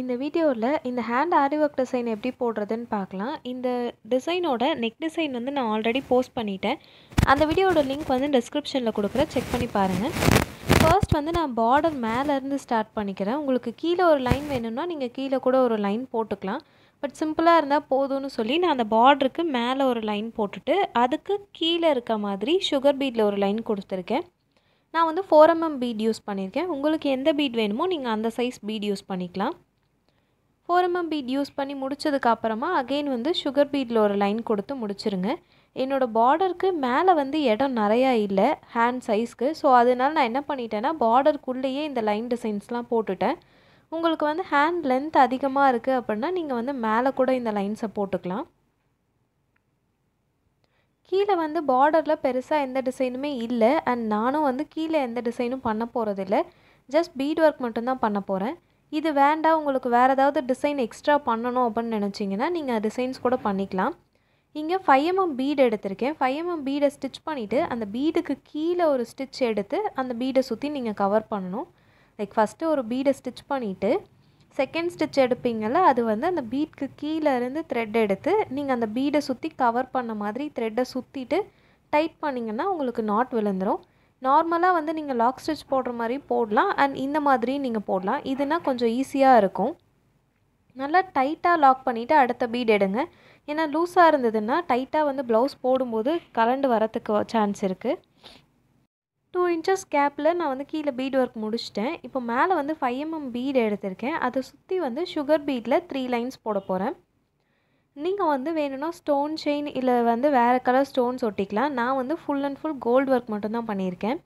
இந்த வீடியோவில் இந்த ஹேண்ட் ஆரி ஒர்க் டிசைன் எப்படி போடுறதுன்னு பார்க்கலாம் இந்த டிசைனோட நெக் டிசைன் வந்து நான் ஆல்ரெடி போஸ்ட் பண்ணிட்டேன் அந்த வீடியோட லிங்க் வந்து டிஸ்கிரிப்ஷனில் கொடுக்குறேன் செக் பண்ணி பாருங்கள் ஃபர்ஸ்ட் வந்து நான் பார்டர் மேலேருந்து ஸ்டார்ட் பண்ணிக்கிறேன் உங்களுக்கு கீழே ஒரு லைன் வேணும்னா நீங்கள் கீழே கூட ஒரு லைன் போட்டுக்கலாம் பட் சிம்பிளாக இருந்தால் போதும்னு சொல்லி நான் அந்த பார்டருக்கு மேலே ஒரு லைன் போட்டுட்டு அதுக்கு கீழே இருக்க மாதிரி சுகர் பீடில் ஒரு லைன் கொடுத்துருக்கேன் நான் வந்து ஃபோர் எம்எம் பீட் யூஸ் பண்ணியிருக்கேன் உங்களுக்கு எந்த பீட் வேணுமோ நீங்கள் அந்த சைஸ் பீட் யூஸ் பண்ணிக்கலாம் ஃபோர் எம்எம் பீட் யூஸ் பண்ணி முடித்ததுக்கு அப்புறமா அகெயின் வந்து சுகர் பீட்டில் ஒரு லைன் கொடுத்து முடிச்சிருங்க என்னோடய பார்டருக்கு மேலே வந்து இடம் நிறையா இல்லை ஹேண்ட் சைஸ்க்கு ஸோ அதனால் நான் என்ன பண்ணிட்டேன்னா பார்டருக்குள்ளேயே இந்த லைன் டிசைன்ஸ்லாம் போட்டுட்டேன் உங்களுக்கு வந்து ஹேண்ட் லென்த் அதிகமாக இருக்குது அப்படின்னா நீங்கள் வந்து மேலே கூட இந்த லைன்ஸை போட்டுக்கலாம் கீழே வந்து பார்டரில் பெருசாக எந்த டிசைனுமே இல்லை அண்ட் நானும் வந்து கீழே எந்த டிசைனும் பண்ண போகிறதில்ல ஜஸ்ட் பீட் ஒர்க் மட்டும்தான் பண்ண போகிறேன் இது வேண்டாம் உங்களுக்கு வேறு ஏதாவது டிசைன் எக்ஸ்ட்ரா பண்ணணும் அப்படின்னு நினச்சிங்கன்னா நீங்கள் டிசைன்ஸ் கூட பண்ணிக்கலாம் இங்கே ஃபைவ் எம்எம் பீடு எடுத்திருக்கேன் ஃபைவ் எம்எம் பீடை ஸ்டிச் பண்ணிவிட்டு அந்த பீடுக்கு கீழே ஒரு ஸ்டிச் எடுத்து அந்த பீடை சுற்றி நீங்கள் கவர் பண்ணணும் லைக் ஃபஸ்ட்டு ஒரு பீடை ஸ்டிச் பண்ணிவிட்டு செகண்ட் ஸ்டிச் எடுப்பீங்கள அது வந்து அந்த பீட்க்கு கீழே இருந்து த்ரெட் எடுத்து நீங்கள் அந்த பீடை சுற்றி கவர் பண்ண மாதிரி த்ரெட்டை சுற்றிட்டு டைட் பண்ணிங்கன்னா உங்களுக்கு நாட் விழுந்துடும் நார்மலாக வந்து நீங்கள் லாக் ஸ்டிச் போடுற மாதிரி போடலாம் அண்ட் இந்த மாதிரி நீங்கள் போடலாம் இதுனா கொஞ்சம் ஈஸியாக இருக்கும் நல்லா டைட்டாக லாக் பண்ணிவிட்டு அடுத்த பீட் எடுங்க ஏன்னா லூஸாக இருந்ததுன்னா டைட்டாக வந்து ப்ளவுஸ் போடும்போது கரண்ட் வரத்துக்கு சான்ஸ் இருக்குது டூ இன்ச்சஸ் கேப்பில் நான் வந்து கீழே பீட் ஒர்க் முடிச்சிட்டேன் இப்போ மேலே வந்து ஃபைவ் எம்எம் பீட் எடுத்திருக்கேன் அதை சுற்றி வந்து சுகர் பீட்டில் த்ரீ லைன்ஸ் போட போகிறேன் நீங்கள் வந்து வேணும்னா ஸ்டோன் செயின் இல்லை வந்து வேறு கலர் ஸ்டோன்ஸ் ஒட்டிக்கலாம் நான் வந்து full and full gold work மட்டும்தான் பண்ணியிருக்கேன்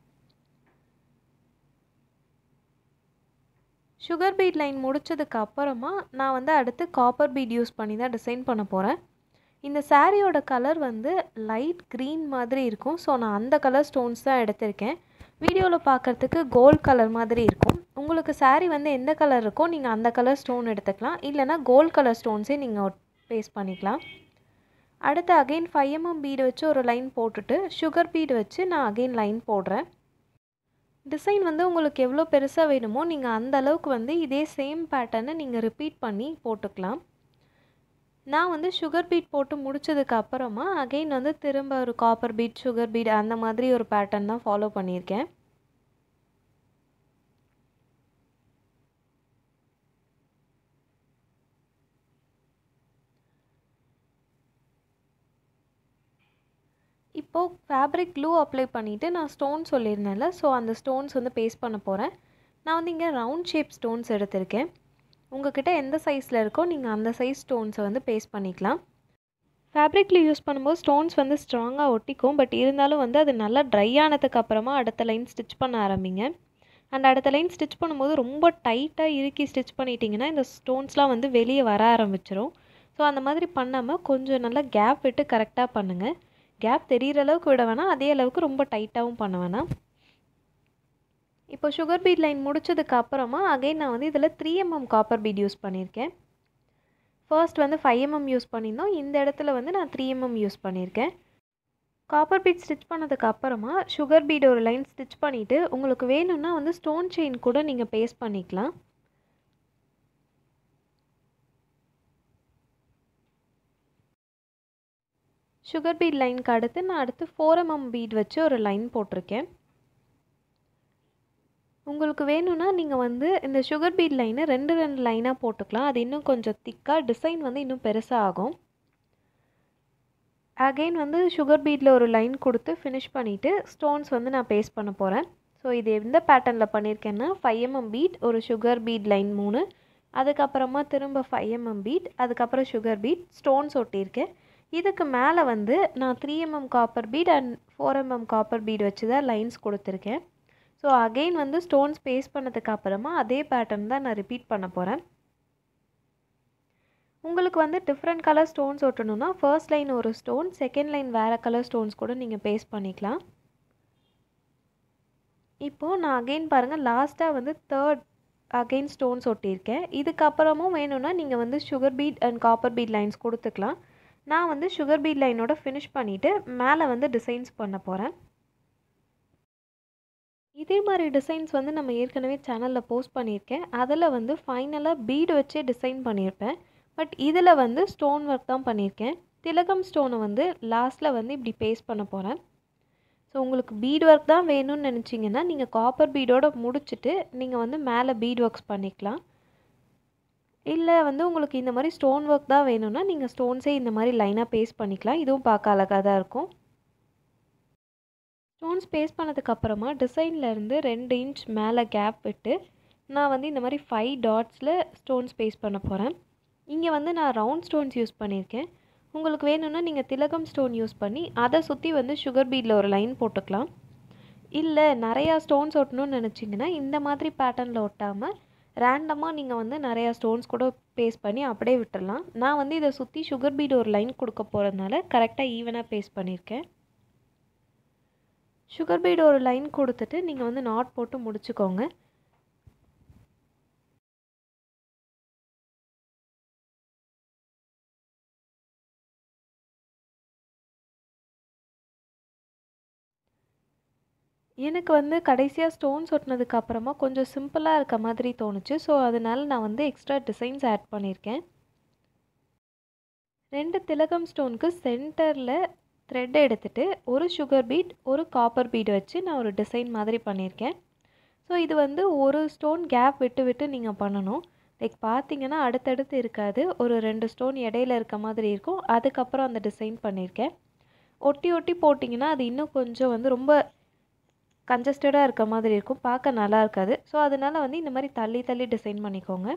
சுகர் பீட் லைன் முடித்ததுக்கு அப்புறமா நான் வந்து அடுத்து காப்பர் பீட் யூஸ் பண்ணி தான் டிசைன் பண்ண போகிறேன் இந்த சாரியோட கலர் வந்து லைட் க்ரீன் மாதிரி இருக்கும் ஸோ நான் அந்த கலர் ஸ்டோன்ஸ் தான் எடுத்திருக்கேன் வீடியோவில் பார்க்குறதுக்கு கோல்ட் கலர் மாதிரி இருக்கும் உங்களுக்கு சாரி வந்து எந்த கலர் இருக்கோ நீங்கள் அந்த கலர் ஸ்டோன் எடுத்துக்கலாம் இல்லைனா கோல்ட் கலர் ஸ்டோன்ஸே நீங்கள் பேஸ்ட் பண்ணிக்கலாம் அடுத்து அகெயின் ஃபைவ் எம்எம் பீடு வச்சு ஒரு லைன் போட்டுட்டு சுகர் பீடு வச்சு நான் அகெயின் லைன் போடுறேன் டிசைன் வந்து உங்களுக்கு எவ்வளோ பெருசாக வேணுமோ நீங்கள் அந்த அளவுக்கு வந்து இதே சேம் பேட்டர்னை நீங்கள் ரிப்பீட் பண்ணி போட்டுக்கலாம் நான் வந்து சுகர் பீட் போட்டு முடித்ததுக்கு அப்புறமா அகெயின் வந்து திரும்ப ஒரு காப்பர் பீட் சுகர் பீட் அந்த மாதிரி ஒரு பேட்டர்ன் தான் ஃபாலோ பண்ணியிருக்கேன் இப்போது ஃபேப்ரிக் க்ளூ அப்ளை பண்ணிவிட்டு நான் ஸ்டோன் சொல்லியிருந்தேன்ல ஸோ அந்த ஸ்டோன்ஸ் வந்து பேஸ்ட் பண்ண போகிறேன் நான் வந்து இங்கே ரவுண்ட் ஷேப் ஸ்டோன்ஸ் எடுத்திருக்கேன் உங்கள்கிட்ட எந்த சைஸில் இருக்கோ நீங்கள் அந்த சைஸ் ஸ்டோன்ஸை வந்து பேஸ்ட் பண்ணிக்கலாம் ஃபேப்ரிக்கில் யூஸ் பண்ணும்போது ஸ்டோன்ஸ் வந்து ஸ்ட்ராங்காக ஒட்டிக்கும் பட் இருந்தாலும் வந்து அது நல்லா ட்ரை ஆனதுக்கு அப்புறமா அடுத்த லைன் ஸ்டிச் பண்ண ஆரம்பிங்க அண்ட் அடுத்த லைன் ஸ்டிச் பண்ணும்போது ரொம்ப டைட்டாக இறுக்கி ஸ்டிச் பண்ணிட்டீங்கன்னா இந்த ஸ்டோன்ஸ்லாம் வந்து வெளியே வர ஆரம்பிச்சிரும் ஸோ அந்த மாதிரி பண்ணாமல் கொஞ்சம் நல்லா கேப் விட்டு கரெக்டாக பண்ணுங்கள் கேப் தெரிகிற அளவுக்கு விட வேணாம் அதே அளவுக்கு ரொம்ப டைட்டாகவும் பண்ண வேணாம் இப்போ சுகர் பீட் லைன் முடித்ததுக்கு அப்புறமா அகைன் நான் வந்து இதில் three mm copper bead use பண்ணியிருக்கேன் ஃபர்ஸ்ட் வந்து ஃபைவ் எம்எம் யூஸ் பண்ணியிருந்தோம் இந்த இடத்துல வந்து நான் த்ரீ எம்எம் யூஸ் பண்ணியிருக்கேன் காப்பர் பீட் ஸ்டிச் பண்ணதுக்கு அப்புறமா சுகர் பீட் ஒரு லைன் ஸ்டிச் பண்ணிவிட்டு உங்களுக்கு வேணும்னா வந்து ஸ்டோன் செயின் கூட நீங்கள் பேஸ்ட் பண்ணிக்கலாம் சுகர் பீட் லைனுக்கு அடுத்து நான் அடுத்து ஃபோரமம் பீட் வச்சு ஒரு லைன் போட்டிருக்கேன் உங்களுக்கு வேணும்னா நீங்கள் வந்து இந்த சுகர் பீட் லைனை ரெண்டு ரெண்டு லைனாக போட்டுக்கலாம் அது இன்னும் கொஞ்சம் திக்காக டிசைன் வந்து இன்னும் பெருசாக ஆகும் அகெயின் வந்து சுகர் பீட்டில் ஒரு லைன் கொடுத்து ஃபினிஷ் பண்ணிவிட்டு ஸ்டோன்ஸ் வந்து நான் பேஸ்ட் பண்ண போகிறேன் ஸோ இது எந்த பேட்டர்னில் பண்ணியிருக்கேன்னா ஃபைவ் எம்எம் பீட் ஒரு சுகர் பீட் லைன் மூணு அதுக்கப்புறமா திரும்ப ஃபைவ் எம்எம் பீட் அதுக்கப்புறம் சுகர் பீட் ஸ்டோன்ஸ் ஒட்டியிருக்கேன் இதுக்கு மேலே வந்து நான் three mm copper bead and four mm copper bead வச்சு தான் லைன்ஸ் கொடுத்துருக்கேன் ஸோ அகெயின் வந்து ஸ்டோன்ஸ் பேஸ்ட் பண்ணதுக்கு அப்புறமா அதே பேட்டர்ன் தான் நான் ரிப்பீட் பண்ண போகிறேன் உங்களுக்கு வந்து டிஃப்ரெண்ட் கலர் ஸ்டோன்ஸ் ஒட்டணுன்னா ஃபர்ஸ்ட் லைன் ஒரு ஸ்டோன் செகண்ட் லைன் வேறு கலர் ஸ்டோன்ஸ் கூட நீங்கள் பேஸ்ட் பண்ணிக்கலாம் இப்போது நான் அகெயின் பாருங்கள் லாஸ்ட்டாக வந்து தேர்ட் அகெயின் ஸ்டோன்ஸ் ஒட்டியிருக்கேன் இதுக்கப்புறமும் வேணும்னா நீங்கள் வந்து sugar bead and copper bead lines கொடுத்துக்கலாம் நான் வந்து சுகர் பீட் லைனோட ஃபினிஷ் பண்ணிவிட்டு மேலே வந்து டிசைன்ஸ் பண்ண போகிறேன் இதே மாதிரி டிசைன்ஸ் வந்து நம்ம ஏற்கனவே சேனலில் போஸ்ட் பண்ணியிருக்கேன் அதில் வந்து ஃபைனலாக பீடு வச்சே டிசைன் பண்ணியிருப்பேன் பட் இதில் வந்து ஸ்டோன் ஒர்க் தான் பண்ணியிருக்கேன் திலகம் ஸ்டோனை வந்து லாஸ்ட்டில் வந்து இப்படி பேஸ்ட் பண்ண போகிறேன் ஸோ உங்களுக்கு பீட் ஒர்க் தான் வேணும்னு நினச்சிங்கன்னா நீங்கள் காப்பர் பீடோடு முடிச்சுட்டு நீங்கள் வந்து மேலே பீட் ஒர்க்ஸ் பண்ணிக்கலாம் இல்லை வந்து உங்களுக்கு இந்த மாதிரி ஸ்டோன் ஒர்க் தான் வேணும்னா நீங்கள் ஸ்டோன்ஸே இந்த மாதிரி லைனாக பேஸ்ட் பண்ணிக்கலாம் இதுவும் பார்க்க அழகாக தான் இருக்கும் ஸ்டோன்ஸ் பேஸ்ட் பண்ணதுக்கப்புறமா டிசைன்லேருந்து ரெண்டு இன்ச் மேலே கேப் விட்டு நான் வந்து இந்த மாதிரி ஃபைவ் டாட்ஸில் ஸ்டோன்ஸ் பேஸ்ட் பண்ண போகிறேன் இங்கே வந்து நான் ரவுண்ட் ஸ்டோன்ஸ் யூஸ் பண்ணியிருக்கேன் உங்களுக்கு வேணும்னா நீங்கள் திலகம் ஸ்டோன் யூஸ் பண்ணி அதை சுற்றி வந்து சுகர் பீடில் ஒரு லைன் போட்டுக்கலாம் இல்லை நிறையா ஸ்டோன்ஸ் ஒட்டணும்னு நினச்சிங்கன்னா இந்த மாதிரி பேட்டர்னில் ஒட்டாமல் ரேண்டமாக நீங்கள் வந்து நிறையா ஸ்டோன்ஸ் கூட பேஸ் பண்ணி அப்படியே விட்டுடலாம் நான் வந்து இதை சுற்றி சுகர் பீட் ஒரு லைன் கொடுக்க போகிறதுனால கரெக்டாக ஈவனாக பேஸ் பண்ணியிருக்கேன் சுகர் பீட் ஒரு லைன் கொடுத்துட்டு நீங்கள் வந்து நாட் போட்டு முடிச்சுக்கோங்க எனக்கு வந்து கடைசியாக ஸ்டோன்ஸ் ஒட்டினதுக்கப்புறமா கொஞ்சம் சிம்பிளாக இருக்க மாதிரி தோணுச்சு ஸோ அதனால் நான் வந்து எக்ஸ்ட்ரா டிசைன்ஸ் ஆட் பண்ணியிருக்கேன் ரெண்டு திலகம் ஸ்டோனுக்கு சென்டரில் த்ரெட் எடுத்துகிட்டு ஒரு சுகர் பீட் ஒரு காப்பர் பீட் வச்சு நான் ஒரு டிசைன் மாதிரி பண்ணியிருக்கேன் ஸோ இது வந்து ஒரு ஸ்டோன் கேப் விட்டு விட்டு நீங்கள் பண்ணணும் லைக் பார்த்தீங்கன்னா அடுத்தடுத்து இருக்காது ஒரு ரெண்டு ஸ்டோன் இடையில இருக்க மாதிரி இருக்கும் அதுக்கப்புறம் அந்த டிசைன் பண்ணியிருக்கேன் ஒட்டி ஒட்டி போட்டிங்கன்னா அது இன்னும் கொஞ்சம் வந்து ரொம்ப கஞ்சஸ்டடாக இருக்க மாதிரி இருக்கும் பார்க்க நல்லா இருக்காது ஸோ அதனால் வந்து இந்த மாதிரி தள்ளி தள்ளி டிசைன் பண்ணிக்கோங்க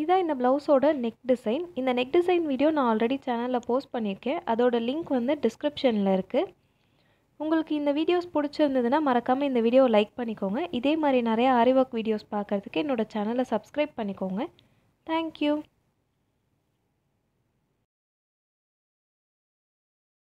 இதான் இந்த ப்ளவுஸோட நெக் டிசைன் இந்த நெக் டிசைன் வீடியோ நான் ஆல்ரெடி சேனலில் போஸ்ட் பண்ணியிருக்கேன் அதோட லிங்க் வந்து டிஸ்கிரிப்ஷனில் இருக்குது உங்களுக்கு இந்த வீடியோஸ் பிடிச்சிருந்ததுன்னா மறக்காமல் இந்த வீடியோவை லைக் பண்ணிக்கோங்க இதே மாதிரி நிறையா ஆரி வீடியோஸ் பார்க்குறதுக்கு என்னோடய சேனலை சப்ஸ்கிரைப் பண்ணிக்கோங்க தேங்க்யூ